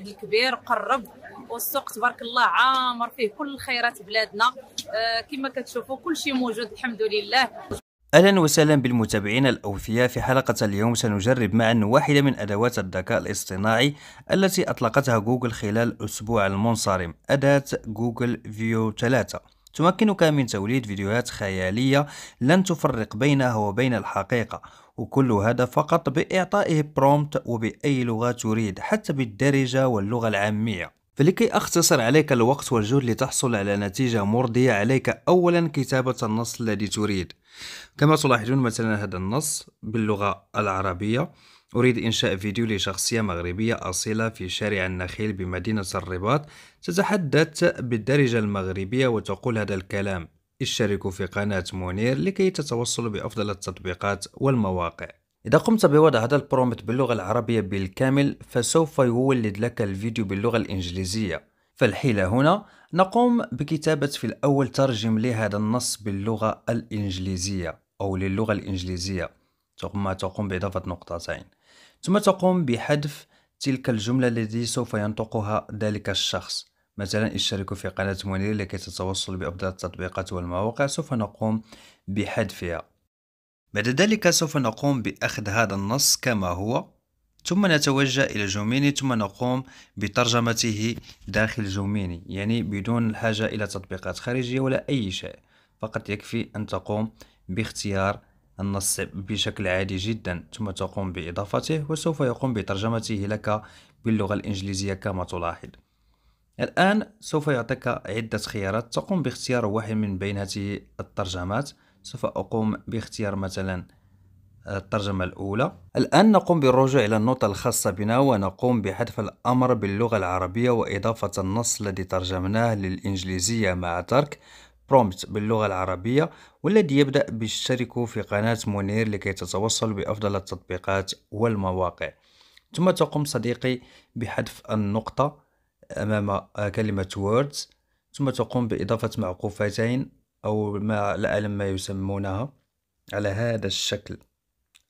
العيد الكبير قرب والسوق تبارك الله عامر فيه كل خيرات بلادنا آه، كما كتشوفوا كل شيء موجود الحمد لله اهلا وسهلا بالمتابعين الاوفياء في حلقه اليوم سنجرب معا واحده من ادوات الذكاء الاصطناعي التي اطلقتها جوجل خلال الاسبوع المنصرم اداه جوجل فيو 3 تمكنك من توليد فيديوهات خيالية لن تفرق بينها وبين الحقيقة وكل هذا فقط بإعطائه برومت وبأي لغة تريد حتى بالدارجة واللغة العامية فلكي أختصر عليك الوقت والجهد لتحصل على نتيجة مرضية عليك أولا كتابة النص الذي تريد كما تلاحظون مثلا هذا النص باللغة العربية أريد إنشاء فيديو لشخصية مغربية أصيلة في شارع النخيل بمدينة الرباط تتحدث بالدارجة المغربية وتقول هذا الكلام اشتركوا في قناة منير لكي تتوصلوا بأفضل التطبيقات والمواقع إذا قمت بوضع هذا البرومت باللغة العربية بالكامل فسوف يولد لك الفيديو باللغة الإنجليزية فالحيلة هنا نقوم بكتابة في الأول ترجم لهذا النص باللغة الإنجليزية أو للغة الإنجليزية ثم تقوم بإضافة نقطتين ثم تقوم بحذف تلك الجملة التي سوف ينطقها ذلك الشخص مثلا اشتركوا في قناة منير لكي تتوصل بأفضل التطبيقات والمواقع سوف نقوم بحذفها بعد ذلك سوف نقوم بأخذ هذا النص كما هو ثم نتوجه إلى جوميني ثم نقوم بترجمته داخل جوميني يعني بدون الحاجة إلى تطبيقات خارجية ولا أي شيء فقط يكفي أن تقوم باختيار النص بشكل عادي جدا ثم تقوم بإضافته وسوف يقوم بترجمته لك باللغة الإنجليزية كما تلاحظ الآن سوف يعطيك عدة خيارات تقوم باختيار واحد من بين هذه الترجمات سوف أقوم باختيار مثلا الترجمة الأولى الآن نقوم بالرجوع إلى النقطة الخاصة بنا ونقوم بحذف الأمر باللغة العربية وإضافة النص الذي ترجمناه للإنجليزية مع ترك برومبت باللغة العربية والذي يبدأ بالشرك في قناة منير لكي تتوصل بأفضل التطبيقات والمواقع ثم تقوم صديقي بحذف النقطة أمام كلمة words ثم تقوم بإضافة معقوفتين أو ما لا أعلم ما يسمونها على هذا الشكل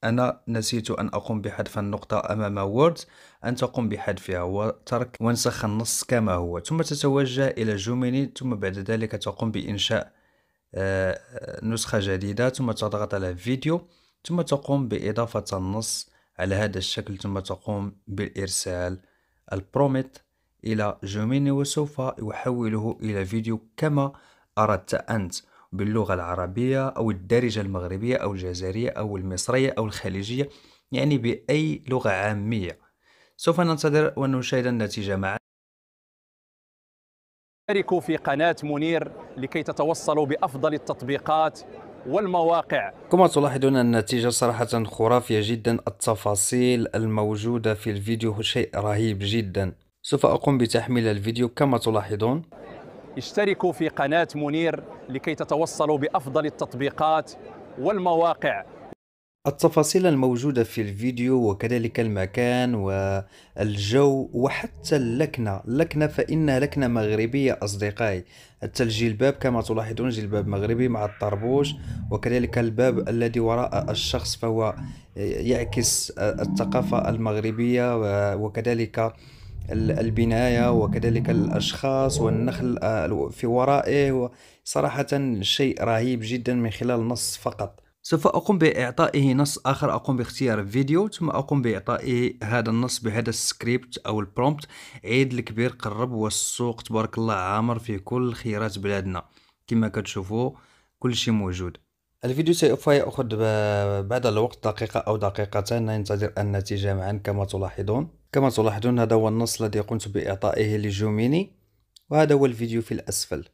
أنا نسيت أن أقوم بحذف النقطة أمام وورد أن تقوم بحذفها وترك وانسخ النص كما هو ثم تتوجه إلى جوميني ثم بعد ذلك تقوم بإنشاء آه، نسخة جديدة ثم تضغط على فيديو ثم تقوم بإضافة النص على هذا الشكل ثم تقوم بالإرسال البروميت إلى جوميني وسوف يحوله إلى فيديو كما أردت أنت باللغة العربية أو الدارجة المغربية أو الجزائرية أو المصرية أو الخليجية يعني بأي لغة عامية سوف ننتظر ونشاهد النتيجة معا شاركوا في قناة منير لكي تتوصلوا بأفضل التطبيقات والمواقع كما تلاحظون النتيجة صراحة خرافية جدا التفاصيل الموجودة في الفيديو شيء رهيب جدا سوف أقوم بتحميل الفيديو كما تلاحظون اشتركوا في قناة منير لكي تتوصلوا بأفضل التطبيقات والمواقع التفاصيل الموجودة في الفيديو وكذلك المكان والجو وحتى اللكنة اللكنة فإنها لكنة مغربية أصدقائي حتى الجلباب كما تلاحظون جلباب مغربي مع الطربوش وكذلك الباب الذي وراء الشخص فهو يعكس الثقافة المغربية وكذلك البناية وكذلك الأشخاص والنخل آه، في ورائه صراحة شيء رهيب جدا من خلال نص فقط سوف أقوم بإعطائه نص آخر أقوم باختيار فيديو ثم أقوم بإعطائه هذا النص بهذا السكريبت أو البرومبت عيد الكبير قرب والسوق تبارك الله عامر في كل خيرات بلادنا كما كتشوفوا كل شيء موجود الفيديو سوف يأخذ بعد الوقت دقيقة أو دقيقتين ننتظر النتيجة معا كما تلاحظون كما تلاحظون هذا هو النص الذي قمت بإعطائه لجوميني وهذا هو الفيديو في الأسفل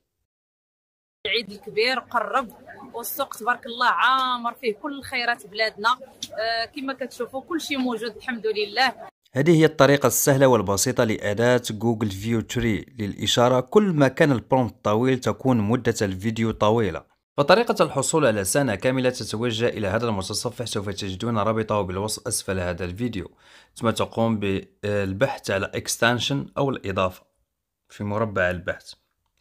العيد الكبير قرب والسوق تبارك الله عامر فيه كل خيرات بلادنا آه، كما كتشوفوا كل شيء موجود الحمد لله هذه هي الطريقة السهلة والبسيطة لأداة جوجل فيو تري للإشارة كل ما كان البرومبت طويل تكون مدة الفيديو طويلة فطريقة الحصول على سنة كاملة تتوجه إلى هذا المتصفح سوف تجدون رابطه بالوصف أسفل هذا الفيديو ثم تقوم بالبحث على extension أو الإضافة في مربع البحث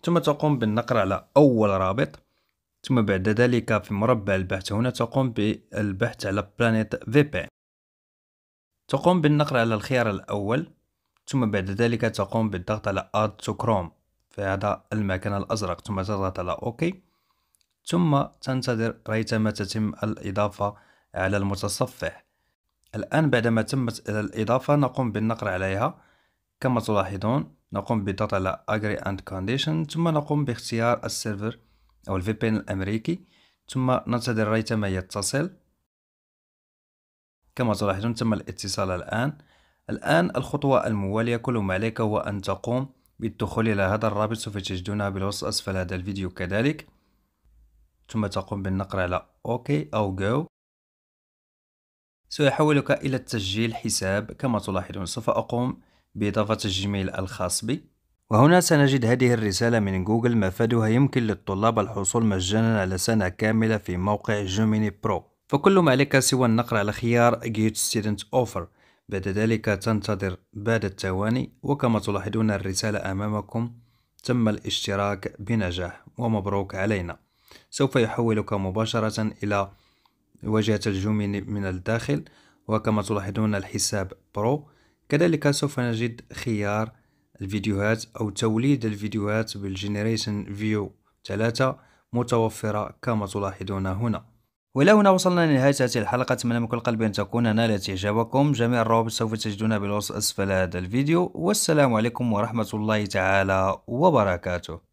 ثم تقوم بالنقر على أول رابط ثم بعد ذلك في مربع البحث هنا تقوم بالبحث على بلانيت في بي تقوم بالنقر على الخيار الأول ثم بعد ذلك تقوم بالضغط على Add to Chrome في هذا المكان الأزرق ثم تضغط على OK ثم تنتظر ريثما تتم الإضافة على المتصفح الآن بعدما تمت الإضافة نقوم بالنقر عليها كما تلاحظون نقوم بالضغط على Agree and Condition ثم نقوم باختيار السيرفر أو الفي بي الأمريكي ثم ننتظر ريثما يتصل كما تلاحظون تم الاتصال الآن الآن الخطوة الموالية كل ما عليك هو أن تقوم بالدخول إلى هذا الرابط سوف تجدونه بالوصف أسفل هذا الفيديو كذلك ثم تقوم بالنقر على OK أو Go سيحولك إلى تسجيل حساب كما تلاحظون سوف أقوم بإضافة الجيميل الخاص بي وهنا سنجد هذه الرسالة من جوجل مفادها يمكن للطلاب الحصول مجانا على سنة كاملة في موقع جوميني برو فكل ما عليك سوى النقر على خيار Get Student Offer بعد ذلك تنتظر بعد الثواني وكما تلاحظون الرسالة أمامكم تم الاشتراك بنجاح ومبروك علينا سوف يحولك مباشرة إلى واجهة الجوم من الداخل وكما تلاحظون الحساب برو كذلك سوف نجد خيار الفيديوهات أو توليد الفيديوهات بالجنريشن فيو 3 متوفرة كما تلاحظون هنا وإلى هنا وصلنا لنهاية هذه الحلقة أتمنى من كل قلب أن تكون نالت إعجابكم جميع الروابط سوف تجدونها بالوصف أسفل هذا الفيديو والسلام عليكم ورحمة الله تعالى وبركاته